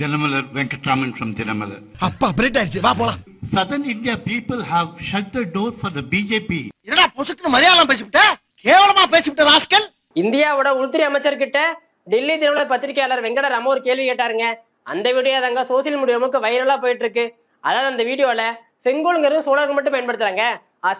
Dinamalar Venkatraman from Dinamalar அப்பா பிரேட் ஆயிடுச்சு வா போலாம் southern India people have shut the door for the BJP என்னடா பொசுக்கு மலையாளம் பேசிவிட்ட கேவலமா பேசிவிட்ட ராஸ்கல் இந்தியாவோட உள்துறை அமைச்சர் கிட்ட டெல்லி தினமலர் பத்திரிகையாளர் வெங்கடராம ஒரு கேள்வி கேட்டாருங்க அந்த வீடியோ தாங்க சோசியல் மீடியா முழுக்க வைரலா போயிட்டு இருக்கு அதாவது அந்த வீடியோல செங்கோலுங்கிறது சோழர்கள் மட்டும் பயன்படுத்துறாங்க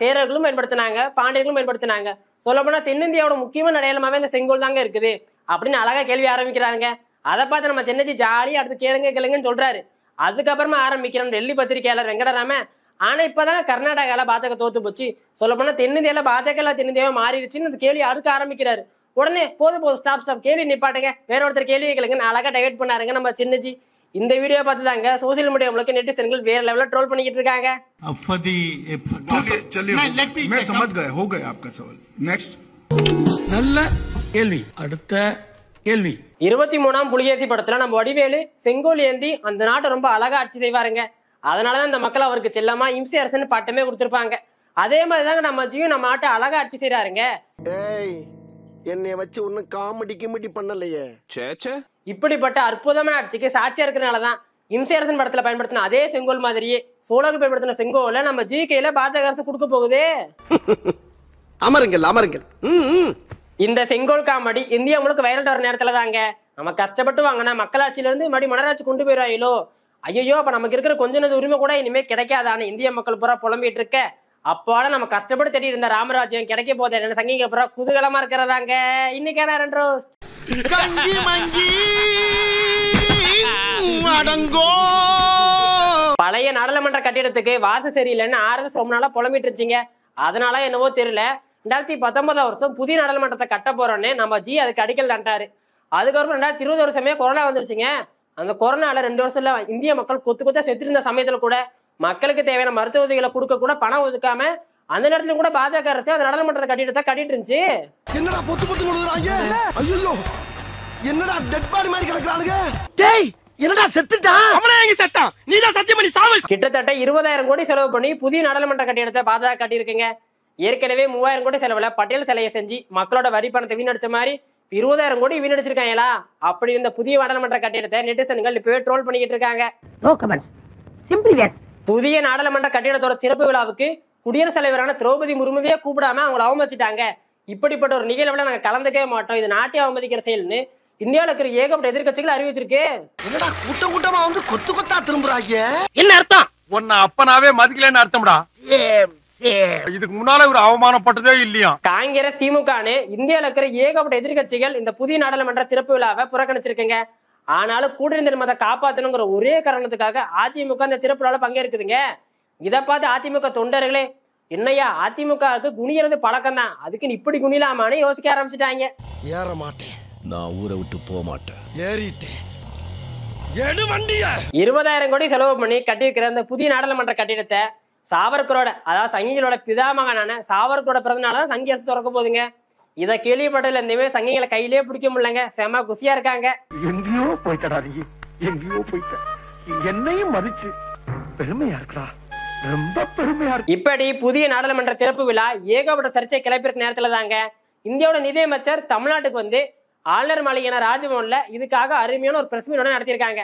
சேரர்களும் பயன்படுத்தினாங்க பாண்டியர்களும் பயன்படுத்தினாங்க சொல்ல போனா தென்னிந்தியாவோட முக்கியமான அடையாளமாவே இந்த செங்கோல் தாங்க இருக்குது அப்படின்னு அழகா கேள்வி ஆரம்பிக்கிறாங்க அதை பார்த்து நம்ம சென்னச்சி ஜாலியாக அடுத்து கேளுங்க கேளுங்கன்னு சொல்கிறாரு அதுக்கப்புறமா ஆரம்பிக்கிறோம் டெல்லி பத்திரிகையாளர் வெங்கடராம ஆனால் இப்போ தான் கர்நாடகாவில் பாஜக தோத்து போச்சு சொல்லப்போனால் தென்னிந்தியாவில் பாஜகவில் தென்னிந்தியாவை மாறிடுச்சுன்னு அந்த கேள்வி அறுக்க ஆரம்பிக்கிறாரு உடனே போதும் போது ஸ்டாப் ஸ்டாப் கேள்வி நிப்பாட்டுங்க வேற ஒருத்தர் கேள்வி கேளுங்க நான் அழகாக டைவெர்ட் பண்ணாருங்க நம்ம சின்னஜி இந்த வீடியோ பார்த்துதாங்க சோசியல் மீடியா உங்களுக்கு நெட்டிசன்கள் வேற லெவல்ல ட்ரோல் பண்ணிக்கிட்டு இருக்காங்க நல்ல கேள்வி அடுத்த கேள்வி இருபத்தி மூணாம் புலிகேசி படத்துல நம்ம வடிவேலு செங்கோல் ஏந்தி அந்த நாட்டை ரொம்ப அழகா ஆட்சி செய்வாருங்க அதனாலதான் இந்த மக்கள் அவருக்கு செல்லமா இம்சி அரசன் பாட்டமே கொடுத்திருப்பாங்க அதே மாதிரிதாங்க நம்ம ஜியும் நம்ம நாட்டை அழகா ஆட்சி செய்யறாருங்க என்னைய வச்சு ஒன்னும் காமெடி கிமெடி பண்ணலையே இப்படிப்பட்ட அற்புதமான ஆட்சிக்கு சாட்சியா இருக்கிறனாலதான் இம்சி அரசன் படத்துல பயன்படுத்தின அதே செங்கோல் மாதிரியே சோழர்கள் பயன்படுத்தின செங்கோல நம்ம ஜி கையில பாஜக அரசு கொடுக்க போகுது அமருங்கள் அமருங்கள் இந்த செங்கோல் காமெடி இந்தியா முழுக்க வைரல் வர நேரத்துல தாங்க நம்ம கஷ்டப்பட்டு வாங்கினா இருந்து மறுபடி மனராட்சி கொண்டு போயிடுவாயிலோ ஐயோ அப்போ நமக்கு இருக்கிற கொஞ்ச நேரம் உரிமை கூட இனிமேல் ஆனா இந்திய மக்கள் பூரா புலம்பிட்டு இருக்க அப்பால நம்ம கஷ்டப்பட்டு தேடி இருந்த ராமராஜ்யம் கிடைக்க போதே என்ன சங்கிங்க பூரா குதூகலமா இருக்கிறதாங்க இன்னைக்கு என்ன அடங்கோ பழைய நாடாளுமன்ற கட்டிடத்துக்கு வாசு சரியில்லைன்னு ஆர்எஸ் ரொம்ப நாளா புலம்பிட்டு இருந்துச்சிங்க அதனால என்னவோ தெரியல ரெண்டாயிரத்தி பத்தொன்பதாம் வருஷம் புதிய நாடாளுமன்றத்தை கட்ட போறோன்னே நம்ம ஜி அதுக்கு நட்டாரு அதுக்கப்புறம் ரெண்டாயிரத்தி இருபது வருஷமே கொரோனா வந்துருச்சுங்க அந்த கொரோனால ரெண்டு வருஷத்துல இந்திய மக்கள் கொத்து கொத்த செத்துருந்த சமயத்துல கூட மக்களுக்கு தேவையான மருத்துவ உதவிகளை கொடுக்க கூட பணம் ஒதுக்காம அந்த நேரத்துல கூட பாஜக அரசு அந்த நாடாளுமன்றத்தை கட்டிட்டு தான் கட்டிட்டு இருந்துச்சு என்னடா பொத்து பொத்து கொடுக்குறாங்க ஐயோ என்னடா டெட் பாடி மாதிரி கிடக்குறானுங்க டேய் என்னடா செத்துட்டான் அவனே எங்க செத்தான் நீதான் சத்தியம் பண்ணி சாவு கிட்டத்தட்ட இருபதாயிரம் கோடி செலவு பண்ணி புதிய நாடாளுமன்ற கட்டிடத்தை பாஜக கட்டிருக்கீங்க ஏற்கனவே மூவாயிரம் கோடி செலவுல பட்டேல் சிலையை செஞ்சு மக்களோட வரி பணத்தை வீணடிச்ச மாதிரி இருபதாயிரம் கோடி வீணடிச்சிருக்காங்களா அப்படி இந்த புதிய நாடாளுமன்ற கட்டிடத்தை நெட்டிசன்கள் இப்பவே ட்ரோல் பண்ணிக்கிட்டு இருக்காங்க புதிய நாடாளுமன்ற கட்டிடத்தோட திறப்பு விழாவுக்கு குடியரசுத் தலைவரான திரௌபதி முர்முவையே கூப்பிடாம அவங்களை அவமதிச்சிட்டாங்க இப்படிப்பட்ட ஒரு நிகழ்வுல நாங்க கலந்துக்கவே மாட்டோம் இது நாட்டை அவமதிக்கிற செயல்னு இந்தியாவில இருக்கிற ஏகப்பட்ட எதிர்கட்சிகள் அறிவிச்சிருக்கு என்னடா கூட்ட கூட்டமா வந்து கொத்து கொத்தா திரும்புறாங்க என்ன அர்த்தம் உன்னை அப்பனாவே மதிக்கலன்னு அர்த்தம்டா இதுக்கு முன்னால இவர் அவமானப்பட்டதே இல்லையா காங்கிரஸ் திமுகனு இந்தியாவில் இருக்கிற ஏகப்பட்ட எதிர்கட்சிகள் இந்த புதிய நாடாளுமன்ற திறப்பு விழாவை புறக்கணிச்சிருக்கீங்க ஆனாலும் கூட்டணி மத காப்பாற்றணுங்கிற ஒரே காரணத்துக்காக அதிமுக இந்த திறப்பு விழாவில் பங்கேற்குதுங்க இதை பார்த்து அதிமுக தொண்டர்களே என்னையா அதிமுகவுக்கு குனியறது பழக்கம் தான் அதுக்கு இப்படி குனிலாமான்னு யோசிக்க ஆரம்பிச்சிட்டாங்க ஏற மாட்டேன் நான் ஊரை விட்டு போக மாட்டேன் ஏறிட்டேன் இருபதாயிரம் கோடி செலவு பண்ணி கட்டியிருக்கிற அந்த புதிய நாடாளுமன்ற கட்டிடத்தை சாவர்கரோட அதாவது சங்கிகளோட பிதாமகனான சாவர்கரோட பிறந்தனால தான் சங்கி திறக்க போதுங்க இதை கேள்விப்பட்டதுல இருந்தே சங்கிகளை கையிலே பிடிக்க முடியலங்க செம குசியா இருக்காங்க எங்கேயோ போய்த்தடா நீ எங்கேயோ போயிட்ட என்னையும் மதிச்சு பெருமையா இருக்கா ரொம்ப பெருமையா இருக்கு இப்படி புதிய நாடாளுமன்ற திறப்பு விழா ஏகப்பட்ட சர்ச்சை கிளப்பியிருக்க நேரத்துல தாங்க இந்தியாவோட நிதியமைச்சர் தமிழ்நாட்டுக்கு வந்து ஆளுநர் மலை என ராஜ்பவன்ல இதுக்காக அருமையான ஒரு பிரஸ் மீட் நடத்திருக்காங்க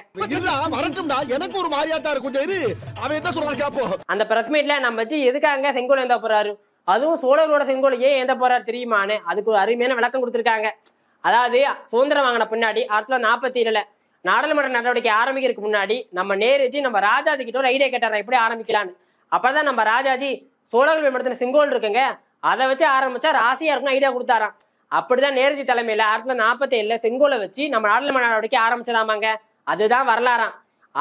எனக்கு ஒரு மாதிரியாட்டா இருக்கும் அந்த பிரஸ் மீட்ல நம்ம வச்சு எதுக்காக செங்கோல் ஏந்த போறாரு அதுவும் சோழர்களோட செங்கோல் ஏன் ஏந்த போறாரு தெரியுமான்னு அதுக்கு ஒரு அருமையான விளக்கம் கொடுத்திருக்காங்க அதாவது சுதந்திரம் வாங்கின பின்னாடி ஆயிரத்தி தொள்ளாயிரத்தி நாற்பத்தி ஏழுல நாடாளுமன்ற நடவடிக்கை ஆரம்பிக்கிறதுக்கு முன்னாடி நம்ம நேருஜி நம்ம ராஜாஜி கிட்ட ஒரு ஐடியா கேட்டார் எப்படி ஆரம்பிக்கலான்னு அப்பதான் நம்ம ராஜாஜி சோழர்கள் மேம்படுத்தின செங்கோல் இருக்குங்க அதை வச்சு ஆரம்பிச்சா ராசியா இருக்கும்னு ஐடியா கொடுத்தாராம் அப்படிதான் நேருஜி தலைமையில ஆயிரத்தி தொள்ளாயிரத்தி நாற்பத்தி ஏழுல செங்கோலை வச்சு நம்ம நாடாளுமன்ற நடவடிக்கை ஆரம்பிச்சதாமாங்க அதுதான் வரலாறாம்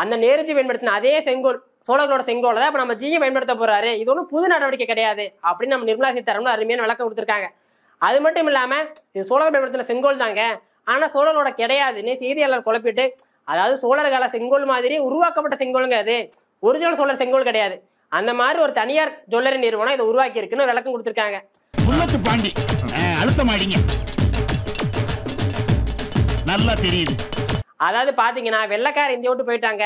அந்த நேருஜி பயன்படுத்தின அதே செங்கோல் சோழர்களோட செங்கோலை தான் இப்ப நம்ம ஜியை பயன்படுத்த போறாரு இது ஒன்றும் புது நடவடிக்கை கிடையாது அப்படின்னு நம்ம நிர்மலா சீதாராமன் அருமையான விளக்கம் கொடுத்துருக்காங்க அது மட்டும் இல்லாம இது சோழர் பயன்படுத்தின செங்கோல் தாங்க ஆனா சோழர்களோட கிடையாதுன்னு செய்தியாளர் குழப்பிட்டு அதாவது சோழர் கால செங்கோல் மாதிரி உருவாக்கப்பட்ட செங்கோலுங்க அது ஒரிஜினல் சோழர் செங்கோல் கிடையாது அந்த மாதிரி ஒரு தனியார் ஜுவல்லரி நிறுவனம் இதை உருவாக்கி இருக்குன்னு விளக்கம் கொடுத்துருக்காங்க அழுத்தமாடிங்க நல்லா தெரியுது அதாவது பாத்தீங்கன்னா வெள்ளக்கார இந்திய விட்டு போயிட்டாங்க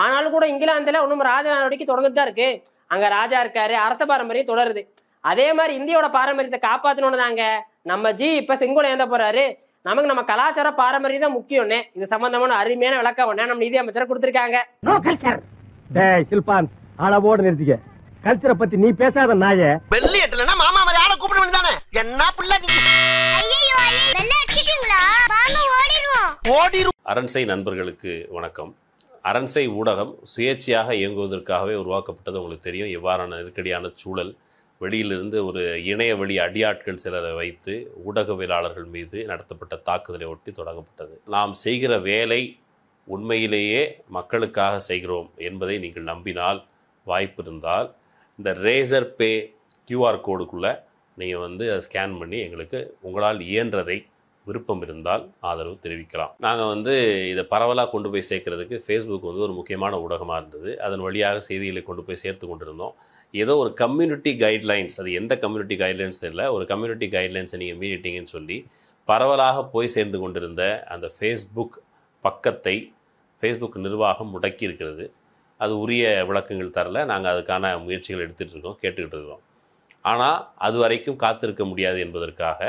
ஆனாலும் கூட இங்கிலாந்துல நடவடிக்கை தொடர்ந்துட்டு தான் இருக்கு அங்க ராஜா இருக்காரு அரச பாரம்பரியம் தொடருது அதே மாதிரி இந்தியோட பாரம்பரியத்தை காப்பாற்றணும்னு தாங்க நம்ம ஜி இப்ப செங்கோல் ஏந்த போறாரு நமக்கு நம்ம கலாச்சார பாரம்பரியம் தான் முக்கியம்னு இது சம்பந்தமான அருமையான விளக்கம் ஒண்ணு நம்ம நிதி அமைச்சர் கொடுத்திருக்காங்க அளவோடு நிறுத்திக்க கல்ச்சரை பத்தி நீ பேசாத நாய வெள்ளி என்ன அரண்சை நண்பர்களுக்கு வணக்கம் அரண்சை ஊடகம் சுயேட்சையாக இயங்குவதற்காகவே உருவாக்கப்பட்டது உங்களுக்கு தெரியும் இவ்வாறான நெருக்கடியான சூழல் வெளியிலிருந்து ஒரு இணைய வழி அடியாட்கள் சிலரை வைத்து ஊடகவியலாளர்கள் மீது நடத்தப்பட்ட தாக்குதலை ஒட்டி தொடங்கப்பட்டது நாம் செய்கிற வேலை உண்மையிலேயே மக்களுக்காக செய்கிறோம் என்பதை நீங்கள் நம்பினால் வாய்ப்பு இருந்தால் இந்த ரேசர் பே கியூஆர் கோடுக்குள்ளே நீங்கள் வந்து அதை ஸ்கேன் பண்ணி எங்களுக்கு உங்களால் இயன்றதை விருப்பம் இருந்தால் ஆதரவு தெரிவிக்கலாம் நாங்கள் வந்து இதை பரவலாக கொண்டு போய் சேர்க்கறதுக்கு ஃபேஸ்புக் வந்து ஒரு முக்கியமான ஊடகமாக இருந்தது அதன் வழியாக செய்திகளை கொண்டு போய் சேர்த்து கொண்டிருந்தோம் ஏதோ ஒரு கம்யூனிட்டி கைட்லைன்ஸ் அது எந்த கம்யூனிட்டி கைட்லைன்ஸ் தெரியல ஒரு கம்யூனிட்டி கைட்லைன்ஸை நீங்கள் மீறிட்டீங்கன்னு சொல்லி பரவலாக போய் சேர்ந்து கொண்டிருந்த அந்த ஃபேஸ்புக் பக்கத்தை ஃபேஸ்புக் நிர்வாகம் முடக்கி இருக்கிறது அது உரிய விளக்கங்கள் தரல நாங்கள் அதுக்கான முயற்சிகள் எடுத்துகிட்டு இருக்கோம் கேட்டுக்கிட்டு இருக்கோம் ஆனால் அது வரைக்கும் காத்திருக்க முடியாது என்பதற்காக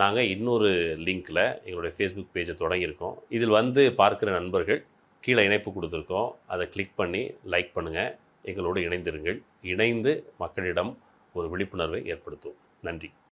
நாங்கள் இன்னொரு லிங்க்கில் எங்களுடைய ஃபேஸ்புக் பேஜை தொடங்கியிருக்கோம் இதில் வந்து பார்க்குற நண்பர்கள் கீழே இணைப்பு கொடுத்துருக்கோம் அதை கிளிக் பண்ணி லைக் பண்ணுங்கள் எங்களோடு இணைந்திருங்கள் இணைந்து மக்களிடம் ஒரு விழிப்புணர்வை ஏற்படுத்துவோம் நன்றி